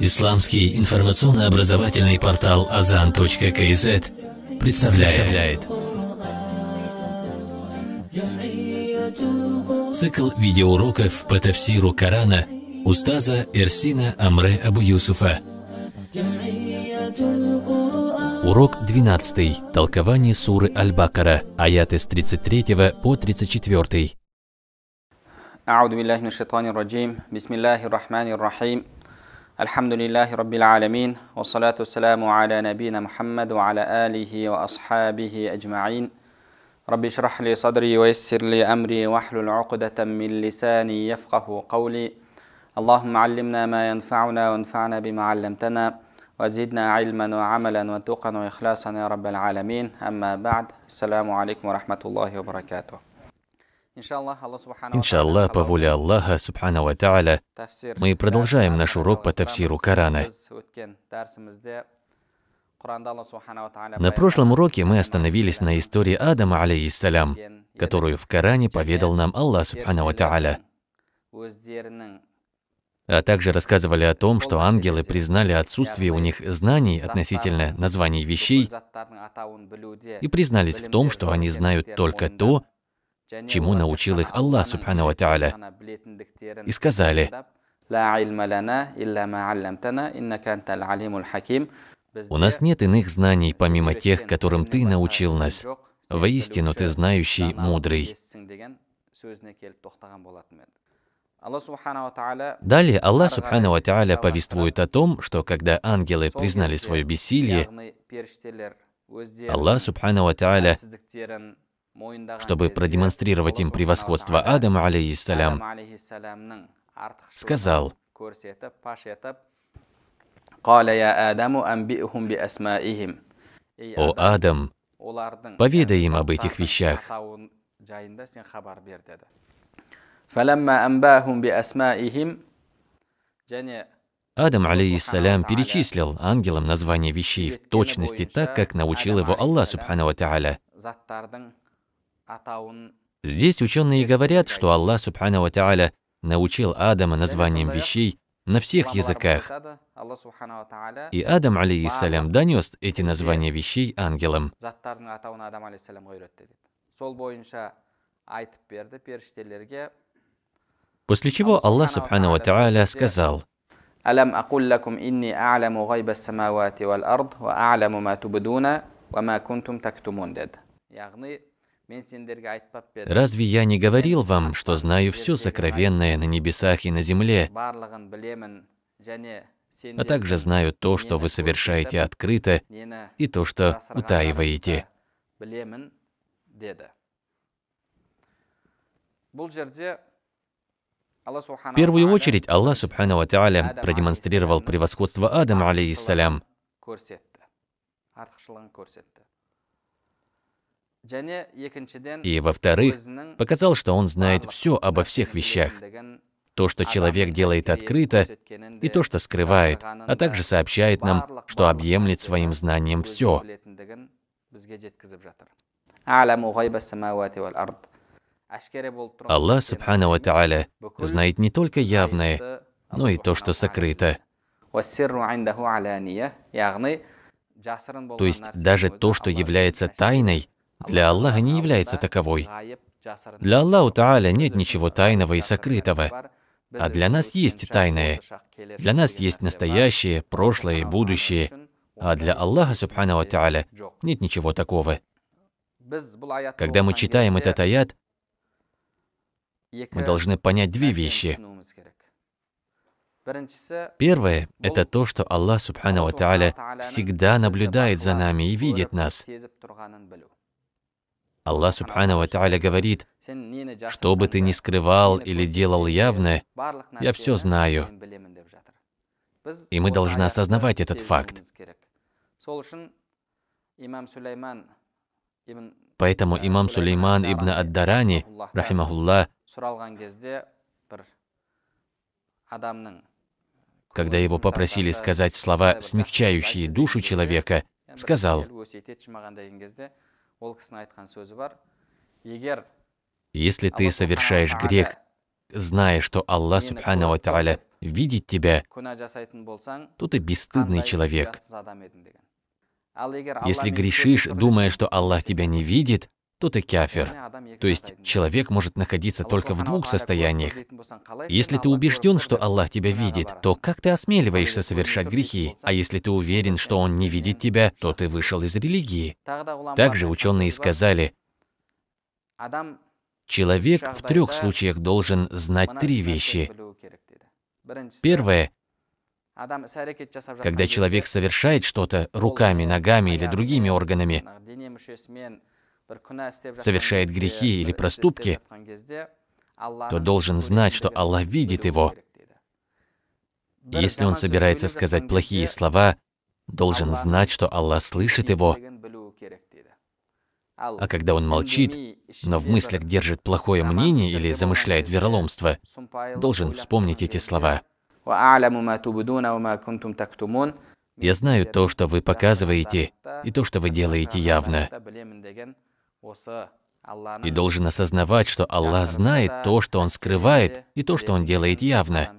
Исламский информационно-образовательный портал azan.kz представляет цикл видеоуроков по тафсиру Корана Устаза Эрсина Амре Абу Юсуфа. Урок 12. Толкование суры Аль-Бакара, аяты с 33 по 34. أعوذ بالله من الشيطان الرجيم بسم الله الرحمن الرحيم الحمد لله رب العالمين والصلاة والسلام على نبينا محمد وعلى آله وأصحابه أجمعين رب اشرح لي صدري ويسر لي أمري واحلل عقدة من لساني يفقه قولي اللهم علمنا ما ينفعنا وانفعنا بما علمتنا وزدنا علما وعملا وتقا وإخلاصا يا رب العالمين أما بعد السلام عليكم ورحمة الله وبركاته Иншаллах, по воле Аллаха, Субхана Тааля, мы продолжаем наш урок по тафсиру Корана. На прошлом уроке мы остановились на истории Адама, алейхиссалям, которую в Коране поведал нам Аллах, Субхана Тааля. А также рассказывали о том, что ангелы признали отсутствие у них знаний относительно названий вещей и признались в том, что они знают только то, чему научил их Аллах, Субхану Та'аля, и сказали, «У нас нет иных знаний, помимо тех, которым Ты научил нас. Воистину Ты знающий, мудрый». Далее Аллах Субхану Тааля повествует о том, что когда ангелы признали свое бессилие, Аллах Субхану Тааля чтобы продемонстрировать им превосходство Адама, алейхиссалям, сказал, «О, Адам, поведай им об этих вещах». Адам, алейхиссалям, перечислил ангелам название вещей в точности так, как научил его Аллах, субхану ва Здесь ученые говорят, что Аллах Субхану Ва Тааля научил Адама названием вещей на всех языках. И Адам, алейхиссалям, донес эти названия вещей ангелам. После чего Аллах Субхану Ва Тааля сказал, ألم أقل لكم إني أعلم غيب السماوات والأرض وأعلم ما تبدون وما كنتم تكتمون دد. Разве я не говорил вам, что знаю все сокровенное на небесах и на земле, а также знаю то, что вы совершаете открыто, и то, что утаиваете? В первую очередь Аллах Субхану Тааля продемонстрировал превосходство Адама, алейхиссалям. И, во-вторых, показал, что он знает все обо всех вещах. То, что человек делает открыто, и то, что скрывает, а также сообщает нам, что объемлет своим знанием все. Аллах, Субхану Ва Тааля, знает не только явное, но и то, что сокрыто. То есть даже то, что является тайной, для Аллаха не является таковой. Для Аллаху Тааля нет ничего тайного и сокрытого. А для нас есть тайное. Для нас есть настоящее, прошлое и будущее. А для Аллаха, Субхану Тааля, нет ничего такого. Когда мы читаем этот аят, мы должны понять две вещи. Первое – это то, что Аллах, Субхану Тааля, всегда наблюдает за нами и видит нас. Аллах Субхану Ва говорит, «Что бы ты ни скрывал или делал явное, я все знаю». И мы должны осознавать этот факт. Поэтому имам Сулейман ибн Аддарани, рахимахулла, когда его попросили сказать слова, смягчающие душу человека, сказал, если ты совершаешь грех, зная, что Аллах Субхану Тааля видит тебя, то ты бесстыдный человек. Если грешишь, думая, что Аллах тебя не видит, Тут и кяфер. То есть человек может находиться только в двух состояниях. Если ты убежден, что Аллах тебя видит, то как ты осмеливаешься совершать грехи? А если ты уверен, что Он не видит тебя, то ты вышел из религии. Также ученые сказали, человек в трех случаях должен знать три вещи. Первое, когда человек совершает что-то руками, ногами или другими органами, совершает грехи или проступки, то должен знать, что Аллах видит его. если он собирается сказать плохие слова, должен знать, что Аллах слышит его. А когда он молчит, но в мыслях держит плохое мнение или замышляет вероломство, должен вспомнить эти слова. «Я знаю то, что вы показываете, и то, что вы делаете явно и должен осознавать, что Аллах знает то, что Он скрывает, и то, что Он делает явно.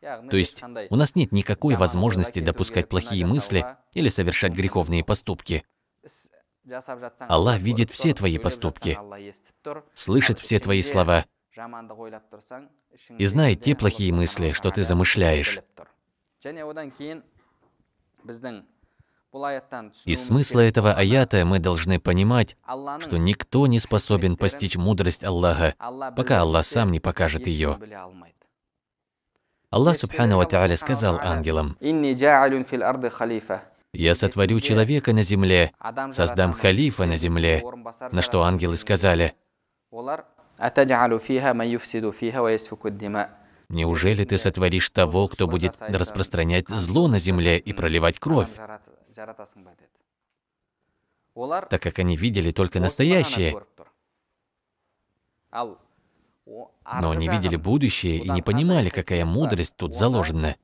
То есть у нас нет никакой возможности допускать плохие мысли или совершать греховные поступки. Аллах видит все твои поступки, слышит все твои слова и знает те плохие мысли, что ты замышляешь. Из смысла этого аята мы должны понимать, что никто не способен постичь мудрость Аллаха, пока Аллах сам не покажет ее. Аллах Субхану Ва сказал ангелам, «Я сотворю человека на земле, создам халифа на земле», на что ангелы сказали, «Неужели ты сотворишь того, кто будет распространять зло на земле и проливать кровь?» так как они видели только настоящее, но не видели будущее и не понимали, какая мудрость тут заложена.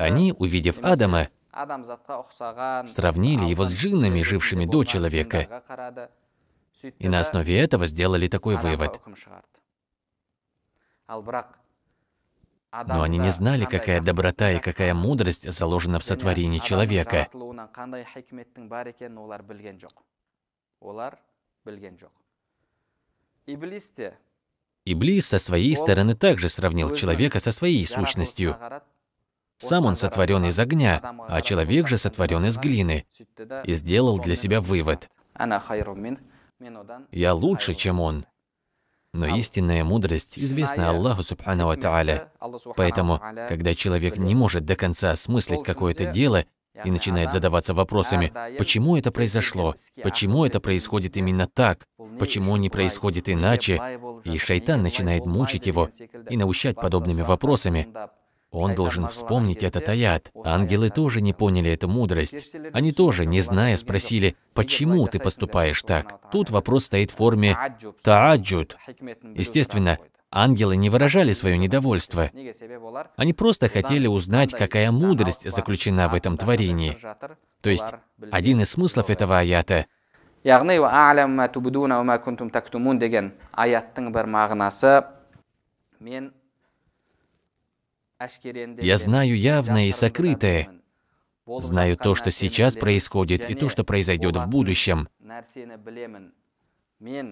Они, увидев Адама, сравнили его с джиннами, жившими до человека, и на основе этого сделали такой вывод. Но они не знали, какая доброта и какая мудрость заложена в сотворении человека. Иблис со своей стороны также сравнил человека со своей сущностью. Сам он сотворен из огня, а человек же сотворен из глины. И сделал для себя вывод. Я лучше, чем он. Но истинная мудрость известна Аллаху Субхану Ва Тааля. Поэтому, когда человек не может до конца осмыслить какое-то дело и начинает задаваться вопросами, почему это произошло, почему это происходит именно так, почему не происходит иначе, и шайтан начинает мучить его и наущать подобными вопросами, он должен вспомнить этот аят. Ангелы тоже не поняли эту мудрость. Они тоже, не зная, спросили, почему ты поступаешь так? Тут вопрос стоит в форме «тааджуд». Естественно, ангелы не выражали свое недовольство. Они просто хотели узнать, какая мудрость заключена в этом творении. То есть, один из смыслов этого аята – яғни я знаю явное и сокрытое. Знаю то, что сейчас происходит, и то, что произойдет в будущем.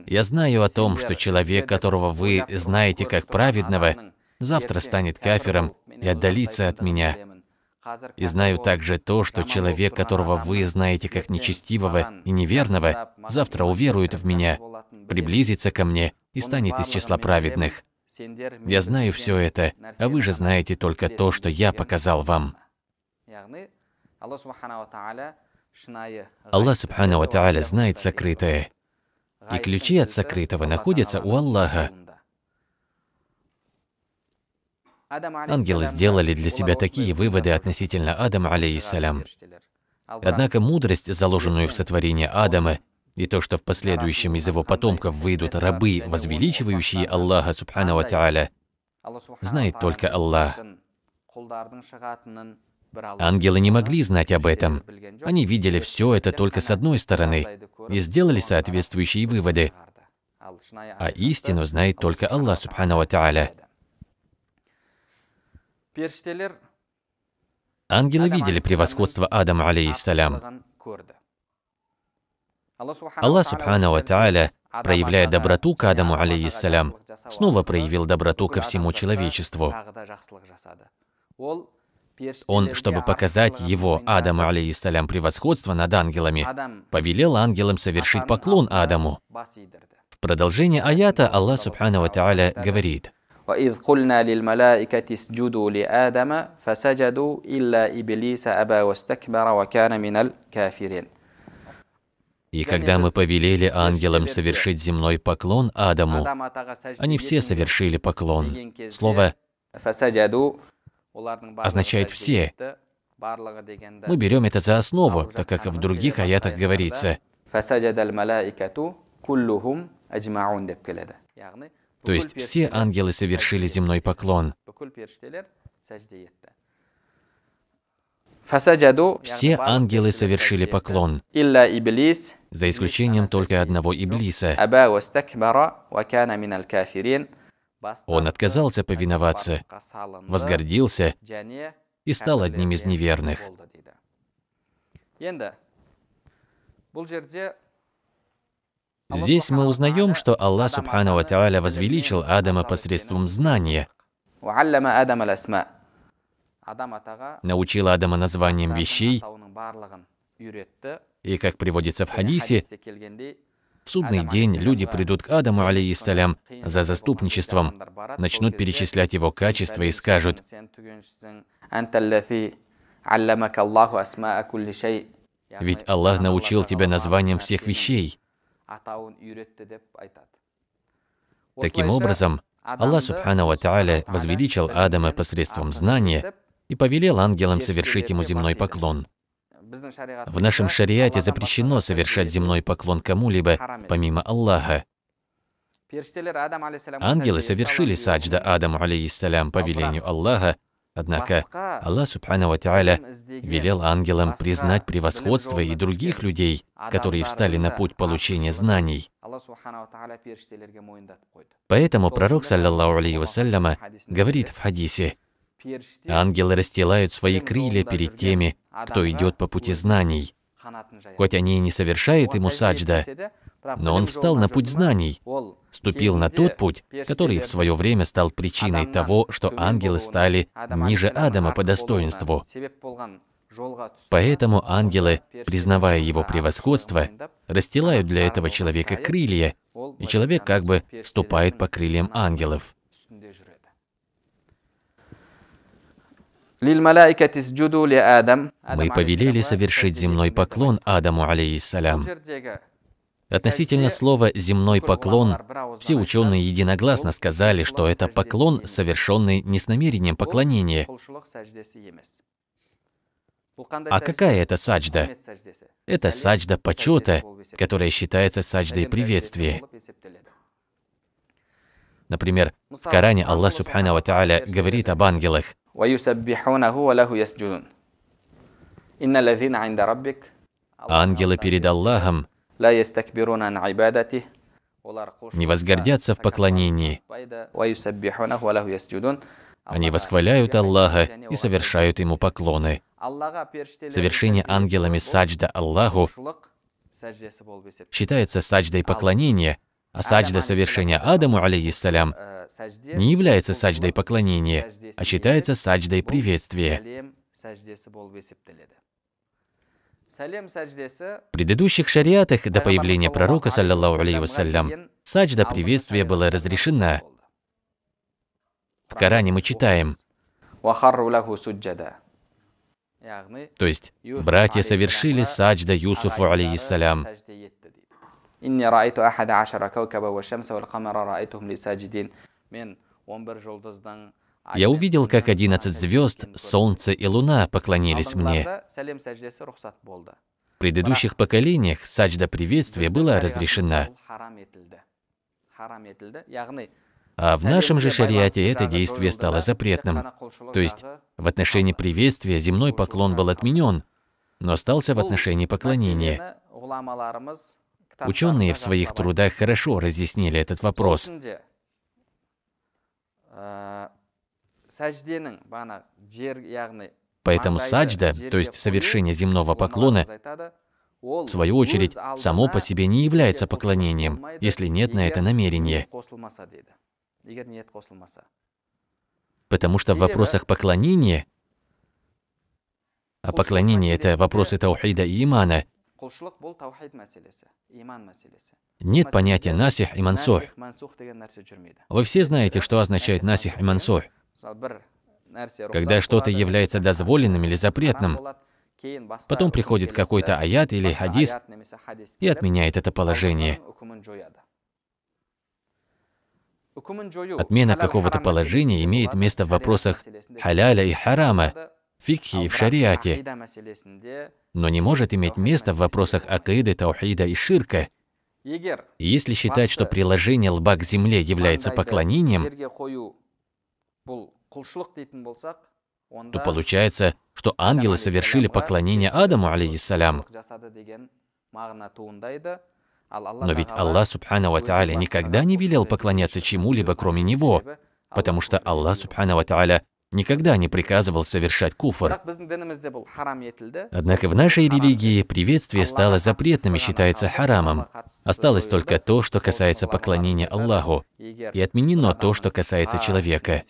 Я знаю о том, что человек, которого вы знаете как праведного, завтра станет кафиром и отдалится от меня. И знаю также то, что человек, которого вы знаете как нечестивого и неверного, завтра уверует в меня, приблизится ко мне и станет из числа праведных. Я знаю все это, а вы же знаете только то, что я показал вам. Аллах Субхану Ва знает сокрытое, и ключи от сокрытого находятся у Аллаха. Ангелы сделали для себя такие выводы относительно Адама, алейхиссалям. Однако мудрость, заложенную в сотворении Адама, и то, что в последующем из его потомков выйдут рабы, возвеличивающие Аллаха Субхану Тааля, знает только Аллах. Ангелы не могли знать об этом. Они видели все это только с одной стороны и сделали соответствующие выводы. А истину знает только Аллах Субхану Тааля. Ангелы видели превосходство Адама, алейхиссалям. Аллах Субхану Ва Тааля, проявляя доброту к Адаму, алейхиссалям, снова проявил доброту ко всему человечеству. Он, чтобы показать его, Адаму, алейхиссалям, превосходство над ангелами, повелел ангелам совершить поклон Адаму. В продолжение аята Аллах, Субхану Ва Тааля, говорит, وإذ قلنا للملائكة اسجدوا لآدم فسجدوا إلا إبليس أبى واستكبر وكان من الكافرين и когда мы повелели ангелам совершить земной поклон Адаму, они все совершили поклон. Слово означает «все». Мы берем это за основу, так как в других аятах говорится. То есть все ангелы совершили земной поклон. Все ангелы совершили поклон, за исключением только одного Иблиса. Он отказался повиноваться, возгордился и стал одним из неверных. Здесь мы узнаем, что Аллах Субхану Ва Тааля возвеличил Адама посредством знания научила Адама названиям вещей, и, как приводится в хадисе, в судный день люди придут к Адаму, алейиссалям, за заступничеством, начнут перечислять его качества и скажут, а «Ведь Аллах научил тебя названием всех вещей». Таким образом, Аллах Субхану Ва Тааля возвеличил Адама посредством знания, и повелел ангелам совершить ему земной поклон. В нашем шариате запрещено совершать земной поклон кому-либо, помимо Аллаха. Ангелы совершили саджда Адаму, алейхиссалям, по велению Аллаха, однако Аллах, субхану ва велел ангелам признать превосходство и других людей, которые встали на путь получения знаний. Поэтому пророк, саллиллаху алейхи вассаляма, говорит в хадисе, Ангелы расстилают свои крылья перед теми, кто идет по пути знаний. Хоть они и не совершают ему саджда, но он встал на путь знаний, ступил на тот путь, который в свое время стал причиной того, что ангелы стали ниже Адама по достоинству. Поэтому ангелы, признавая его превосходство, расстилают для этого человека крылья, и человек как бы ступает по крыльям ангелов. Мы повелели совершить земной поклон Адаму, алейхиссалям. Относительно слова «земной поклон», все ученые единогласно сказали, что это поклон, совершенный не с намерением поклонения. А какая это саджда? Это саджда почета, которая считается садждой приветствия. Например, в Коране Аллах Субхану Ва говорит об ангелах, Ангелы перед Аллахом не возгордятся в поклонении. Они восхваляют Аллаха и совершают Ему поклоны. Совершение ангелами саджда Аллаху считается садждой поклонения, а саджда совершения Адаму, алейхиссалям, не является садждой поклонения, а считается садждой приветствия. В предыдущих шариатах до появления пророка, саллиллаху алейхи вассалям, саджда приветствия была разрешена. В Коране мы читаем, то есть, братья совершили саджда Юсуфу, алейхиссалям. إني رأيت أحد عشر كوكبا والشمس والقمر رأيتهم لي ساجدين من ومبر جولدزدن Я увидел, как одиннадцать звезд, солнце и луна поклонились мне. В предыдущих поколениях саджда приветствия была разрешена. А в нашем же шариате это действие стало запретным. То есть в отношении приветствия земной поклон был отменен, но остался в отношении поклонения. Ученые в своих трудах хорошо разъяснили этот вопрос. Э, Поэтому саджда, то есть совершение земного поклона, в свою очередь, само по себе не является поклонением, если нет на это намерения. Потому что в вопросах поклонения, а поклонение – это вопросы таухида и имана, нет понятия «насих» и «мансух». Вы все знаете, что означает «насих» и «мансух». Когда что-то является дозволенным или запретным, потом приходит какой-то аят или хадис и отменяет это положение. Отмена какого-то положения имеет место в вопросах халяля и харама, фикхи и в шариате но не может иметь места в вопросах акаиды, таухида и ширка. Если считать, что приложение лба к земле является поклонением, то получается, что ангелы совершили поклонение Адаму, алейхиссалям. Но ведь Аллах, субхану ва никогда не велел поклоняться чему-либо, кроме Него, потому что Аллах, субхану ва никогда не приказывал совершать куфр. Однако в нашей религии приветствие стало запретным и считается харамом. Осталось только то, что касается поклонения Аллаху, и отменено то, что касается а, человека.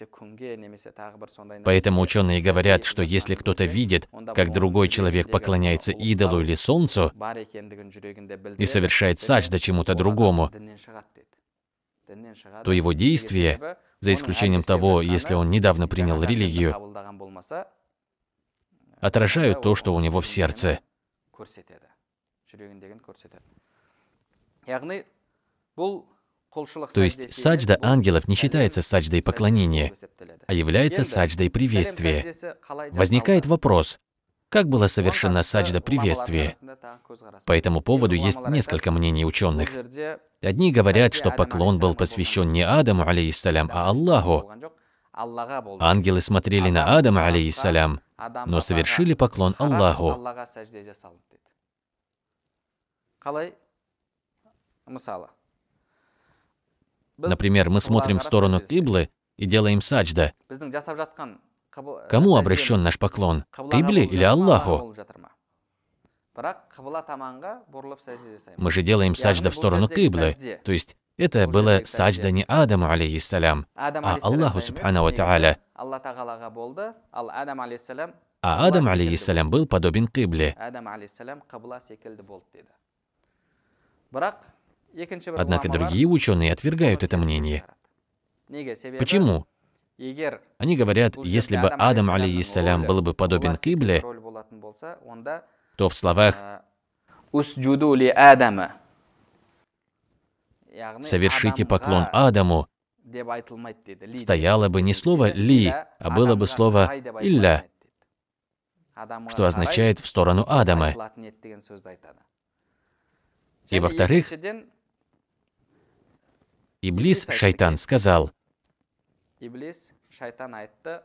Поэтому ученые говорят, что если кто-то видит, как другой человек поклоняется идолу или солнцу и совершает саджда чему-то другому, то его действия, за исключением того, если он недавно принял религию, отражают то, что у него в сердце. То есть саджда ангелов не считается садждой поклонения, а является садждой приветствия. Возникает вопрос, как была совершена саджда приветствия. По этому поводу есть несколько мнений ученых. Одни говорят, что поклон был посвящен не Адаму, алейхиссалям, а Аллаху. Ангелы смотрели на Адама, алейхиссалям, но совершили поклон Аллаху. Например, мы смотрим в сторону Киблы и делаем саджда. Э, Кому обращен наш поклон? Кыбле или Аллаху? Мы же делаем саджда в сторону киблы, то есть это было саджда не Адаму, алейхиссалям, а Аллаху, субхану тааля. А Адам, алейхиссалям, был подобен кибле. Однако другие ученые отвергают это мнение. Почему? Они говорят, если бы Адам, алейхиссалям, был бы подобен Кибле, то в словах э, «совершите поклон Адаму» стояло бы не слово «ли», а было бы слово «илля», что означает «в сторону Адама». И во-вторых, Иблис, шайтан, сказал, иблис шайтан айтты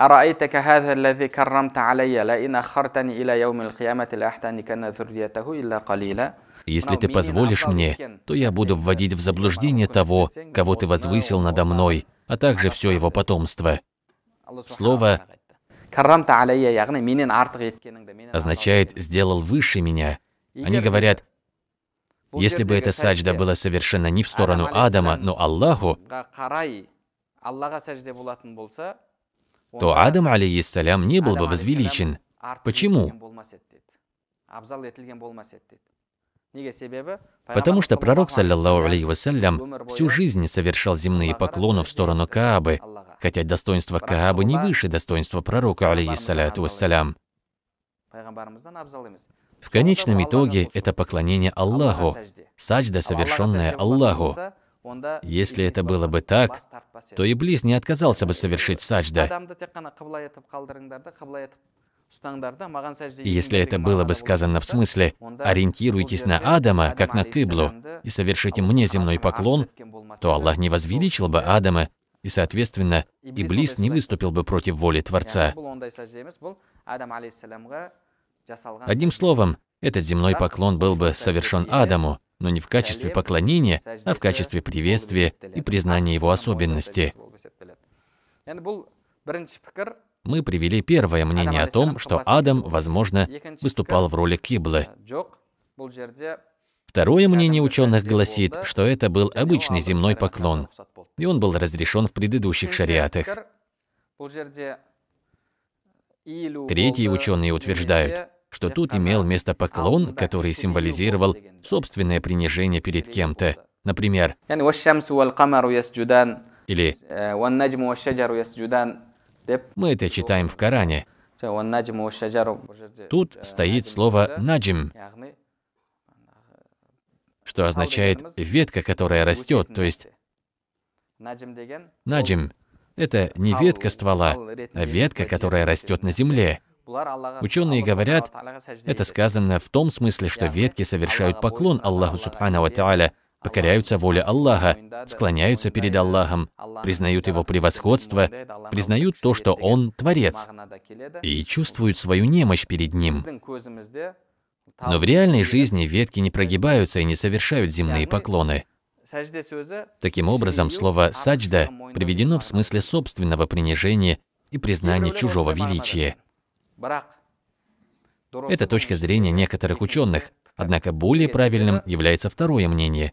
أرأيتك هذا الذي كرمت علي لئن أخرتني إلى يوم القيامة لأحتنكن ذريته إلا قليلا Если ты позволишь мне, то я буду вводить в заблуждение того, кого ты возвысил надо мной, а также все его потомство. Слово означает «сделал выше меня». Они говорят если бы эта саджда была совершенно не в сторону Адама, но Аллаху, то Адам, алейхиссалям, не был бы возвеличен. Почему? Потому что пророк, саллиллаху алейхи вассалям, всю жизнь совершал земные поклоны в сторону Каабы, хотя достоинство Каабы не выше достоинства пророка, алейхиссаляту вассалям. В конечном итоге это поклонение Аллаху, саджда, совершенная Аллаху. Если это было бы так, то Иблис не отказался бы совершить саджда. И если это было бы сказано в смысле «ориентируйтесь на Адама, как на Кыблу, и совершите мне земной поклон», то Аллах не возвеличил бы Адама, и, соответственно, Иблис не выступил бы против воли Творца. Одним словом, этот земной поклон был бы совершен Адаму, но не в качестве поклонения, а в качестве приветствия и признания его особенности. Мы привели первое мнение о том, что Адам, возможно, выступал в роли Киблы. А, Второе мнение ученых гласит, что это был обычный земной поклон, и он был разрешен в предыдущих шариатах. Третьи ученые утверждают, что тут имел место поклон, который символизировал собственное принижение перед кем-то. Например, или э, мы это читаем в Коране. Тут стоит слово «наджим», что означает «ветка, которая растет», то есть «наджим» — это не ветка ствола, а ветка, которая растет на земле. Ученые говорят, это сказано в том смысле, что ветки совершают поклон Аллаху Субхану Тааля, покоряются воле Аллаха, склоняются перед Аллахом, признают Его превосходство, признают то, что Он – Творец, и чувствуют свою немощь перед Ним. Но в реальной жизни ветки не прогибаются и не совершают земные поклоны. Таким образом, слово «саджда» приведено в смысле собственного принижения и признания чужого величия. Это точка зрения некоторых ученых, однако более правильным является второе мнение,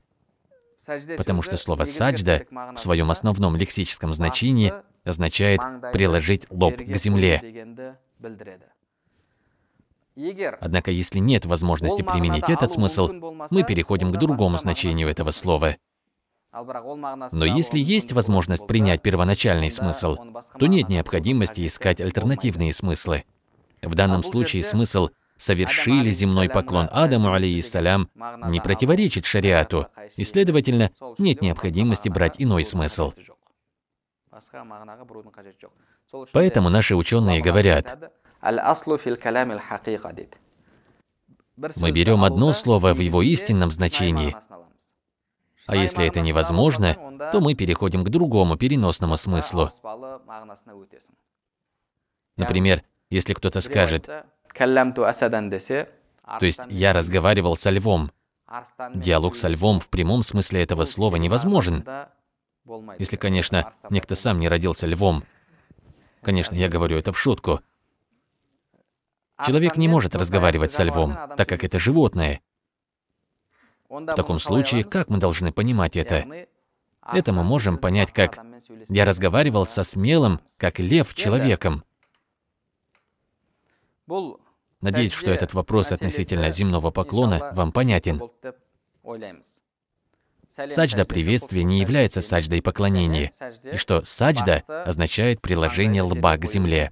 потому что слово «саджда» в своем основном лексическом значении означает «приложить лоб к земле». Однако, если нет возможности применить этот смысл, мы переходим к другому значению этого слова. Но если есть возможность принять первоначальный смысл, то нет необходимости искать альтернативные смыслы. В данном случае смысл совершили земной поклон э, Адаму, алейхиссалям, не противоречит э, шариату, и, следовательно, э, нет необходимости брать иной смысл. Поэтому наши ученые говорят, мы берем одно слово в его истинном значении, а если это невозможно, то мы переходим к другому переносному смыслу. Например, если кто-то скажет, то есть я разговаривал со львом, диалог со львом в прямом смысле этого слова невозможен. Если, конечно, некто сам не родился львом. Конечно, я говорю это в шутку. Человек не ну, может разговаривать со львом, так как это животное. В таком случае, как мы должны понимать это? Это мы можем понять как «я разговаривал со смелым, как лев, человеком». Надеюсь, что этот вопрос относительно земного поклона вам понятен. Саджда приветствия не является садждой поклонения, и что саджда означает приложение лба к земле.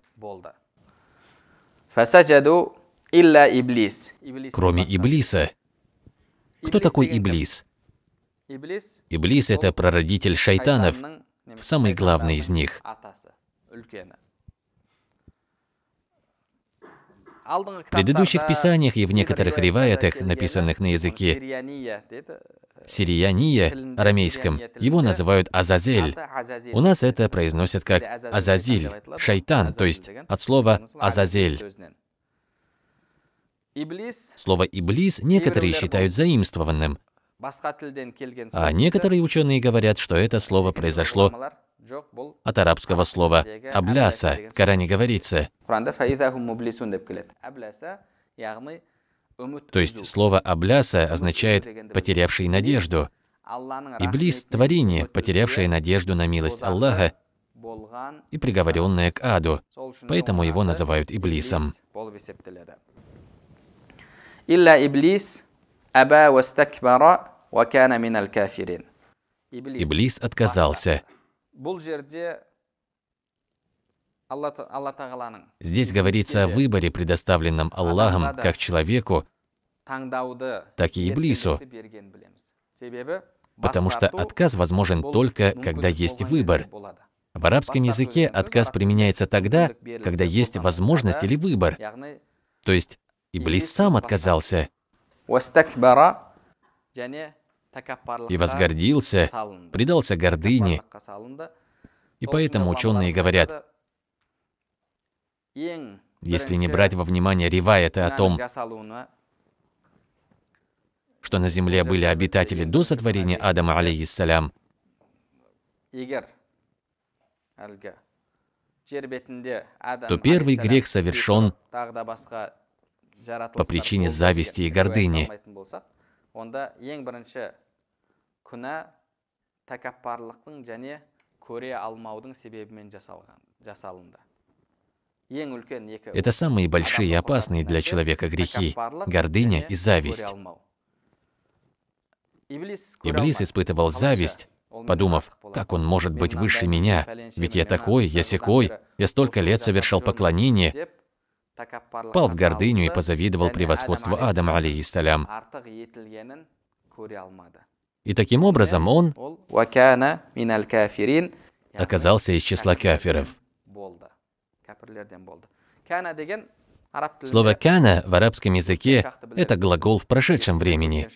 Кроме Иблиса. Кто такой Иблис? Иблис – это прародитель шайтанов, самый главный из них. В предыдущих писаниях и в некоторых реваятах, написанных на языке сирияния, арамейском, его называют Азазель. У нас это произносят как Азазиль, шайтан, то есть от слова Азазель. Слово «иблис» некоторые считают заимствованным, а некоторые ученые говорят, что это слово произошло от арабского слова «абляса», в Коране говорится. То есть слово «абляса» означает «потерявший надежду». Иблис – творение, потерявшее надежду на милость Аллаха и приговоренное к аду, поэтому его называют Иблисом. «Илля Иблис отказался, бұл жерде Здесь говорится о выборе, предоставленном Аллахом как человеку, так и Иблису, потому что отказ возможен только, когда есть выбор. В арабском языке отказ применяется тогда, когда есть возможность или выбор. То есть Иблис сам отказался и возгордился, предался гордыне. И поэтому ученые говорят, если не брать во внимание ревайта о том, что на земле были обитатели до сотворения Адама, алейхиссалям, то первый грех совершен по причине зависти и гордыни күнә тәкаппарлықтың және көре алмаудың себебімен жасалған жасалынды Это самые большие и опасные для человека грехи – гордыня и зависть. Иблис испытывал зависть, подумав, как он может быть выше меня, ведь я такой, я секой, я столько лет совершал поклонение, пал в гордыню и позавидовал превосходству Адама, алейхиссалям. И таким образом он оказался из числа кафиров. Слово «кана» в арабском языке – это глагол в прошедшем времени.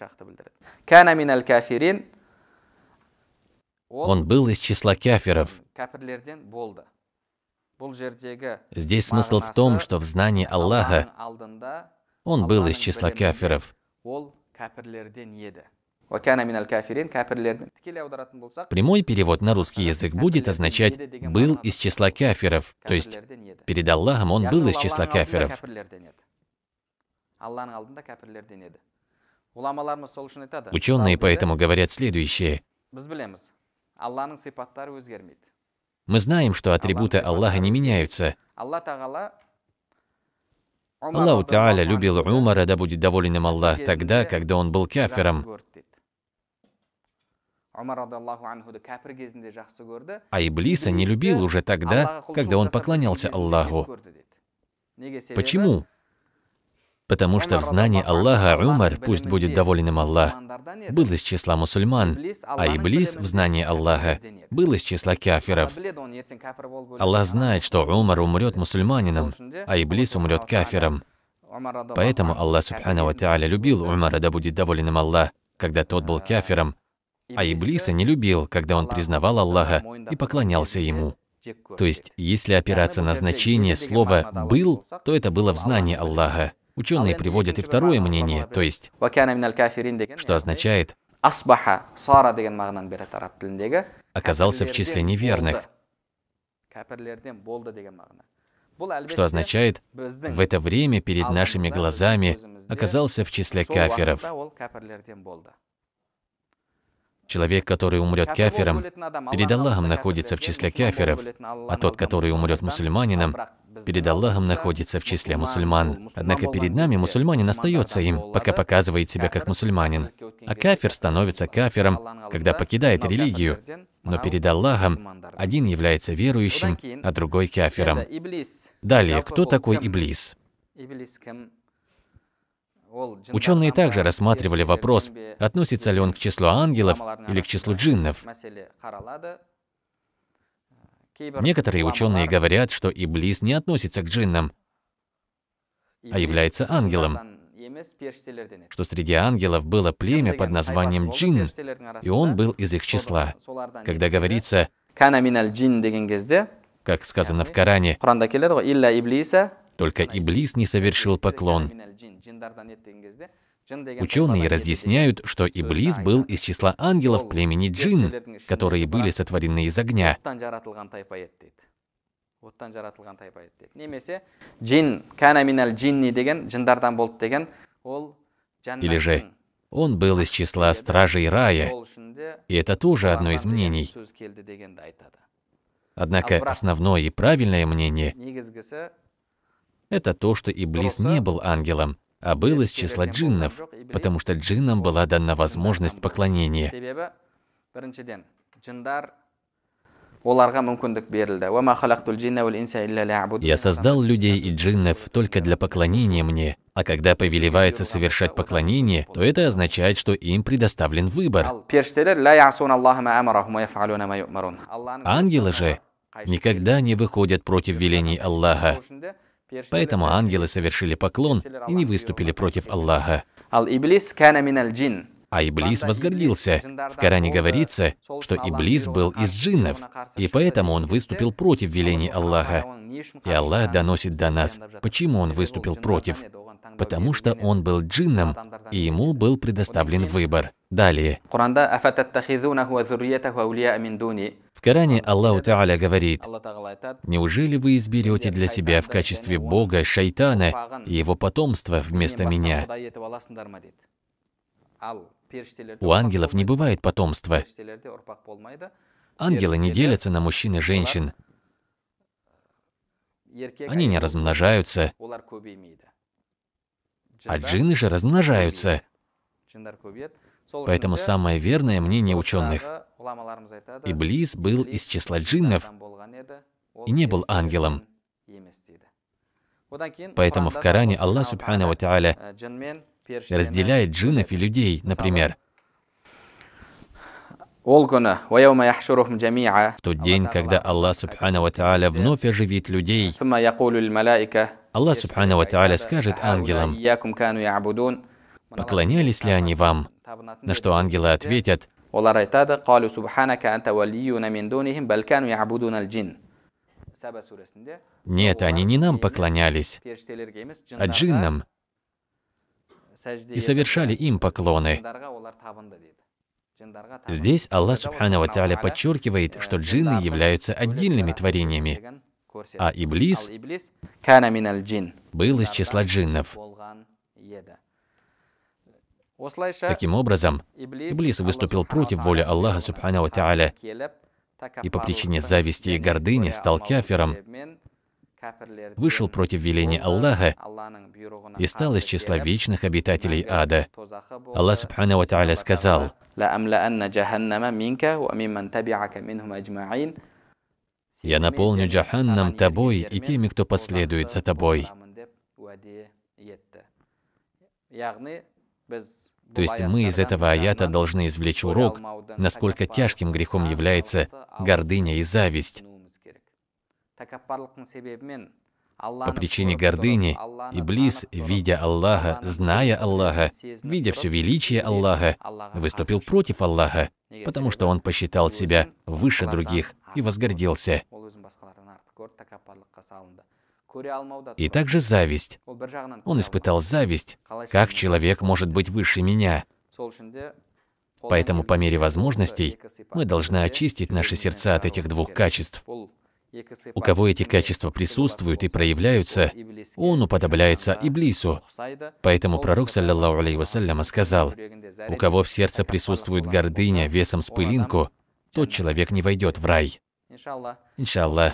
Он был из числа кафиров. Здесь смысл в том, что в знании Аллаха он был из числа кафиров. Прямой перевод на русский язык будет означать «был из числа кафиров», то есть перед Аллахом он был из числа кафиров. Ученые поэтому говорят следующее. Мы знаем, что атрибуты Аллаха не меняются. Аллаху Тааля любил Умара, да будет доволен им Аллах, тогда, когда он был кафиром. А Иблиса не любил уже тогда, когда он поклонялся Аллаху. Почему? Потому что в знании Аллаха Умар, пусть будет доволен им Аллах, а был из числа мусульман, а Иблис в знании Аллаха был из числа кафиров. Аллах знает, что Умар умрет мусульманином, а Иблис умрет кафиром. Поэтому Аллах Субхану Ва любил Умара, да будет доволен им Аллах, когда тот был э, кафиром, а Иблиса не любил, когда он признавал Аллаха и поклонялся ему. То есть, если опираться на значение слова «был», то это было в знании Аллаха. Ученые приводят и второе мнение, то есть, что означает «оказался в числе неверных», что означает «в это время перед нашими глазами оказался в числе кафиров». Человек, который умрет кафиром, перед Аллахом находится в числе кафиров, а тот, который умрет мусульманином, перед Аллахом находится в числе мусульман. Однако перед нами мусульманин остается им, пока показывает себя как мусульманин. А кафир становится кафиром, когда покидает религию. Но перед Аллахом один является верующим, а другой кафиром. Далее, кто такой Иблис? Ученые также рассматривали вопрос, относится ли он к числу ангелов или к числу джиннов. Некоторые ученые говорят, что Иблис не относится к джиннам, а является ангелом, что среди ангелов было племя под названием джин, и он был из их числа. Когда говорится, как сказано в Коране, только Иблис не совершил поклон. Ученые разъясняют, что Иблис был из числа ангелов племени джин, которые были сотворены из огня. джин кана минал джинни деген жындардан болду деген ол или же он был из числа стражей рая и это тоже одно из мнений однако основное и правильное мнение это то, что Иблис не был ангелом, а был из числа джиннов, потому что джиннам была дана возможность поклонения. Я создал людей и джиннов только для поклонения мне, а когда повелевается совершать поклонение, то это означает, что им предоставлен выбор. Ангелы же никогда не выходят против велений Аллаха. Поэтому ангелы совершили поклон и не выступили против Аллаха. А Иблис возгордился. В Коране говорится, что Иблис был из джиннов, и поэтому он выступил против велений Аллаха. И Аллах доносит до нас, почему он выступил против. Потому что он был джинном, и ему был предоставлен выбор. Далее. Коране Аллаху Тааля говорит, «Неужели вы изберете для себя в качестве Бога шайтана и его потомства вместо меня?» У ангелов не бывает потомства. Ангелы не делятся на мужчин и женщин. Они не размножаются. А джинны же размножаются. Поэтому самое верное мнение ученых – Иблис был из числа джиннов и не был ангелом. Поэтому в Коране Аллах Субхану Ва Тааля э, разделяет джиннов и людей, например. В тот день, когда Аллах Субхану Ва Тааля вновь оживит людей, Аллах Субхану Ва Тааля скажет ангелам, поклонялись ли они вам? На что ангелы ответят, нет, они не нам поклонялись, а джиннам, и совершали им поклоны. Здесь Аллах Субхану Тааля подчеркивает, э, что джинны являются отдельными творениями, а Иблис был из числа джиннов. Таким образом, Иблис выступил против воли Аллаха Субхану Тааля и по причине зависти и гордыни стал кафиром, вышел против веления Аллаха и стал из числа вечных обитателей ада. Аллах Субхану Ва Тааля сказал, «Я наполню джаханнам тобой и теми, кто последует за тобой». То есть мы из этого аята должны извлечь урок, насколько тяжким грехом является гордыня и зависть. По причине гордыни Иблис, видя Аллаха, зная Аллаха, видя все величие Аллаха, выступил против Аллаха, потому что он посчитал себя выше других и возгордился. И также зависть. Он испытал зависть, как человек может быть выше меня. Поэтому по мере возможностей мы должны очистить наши сердца от этих двух качеств. У кого эти качества присутствуют и проявляются, он уподобляется Иблису. Поэтому пророк, саллиллаху алейхи сказал, «У кого в сердце присутствует гордыня весом с пылинку, тот человек не войдет в рай». Иншаллах.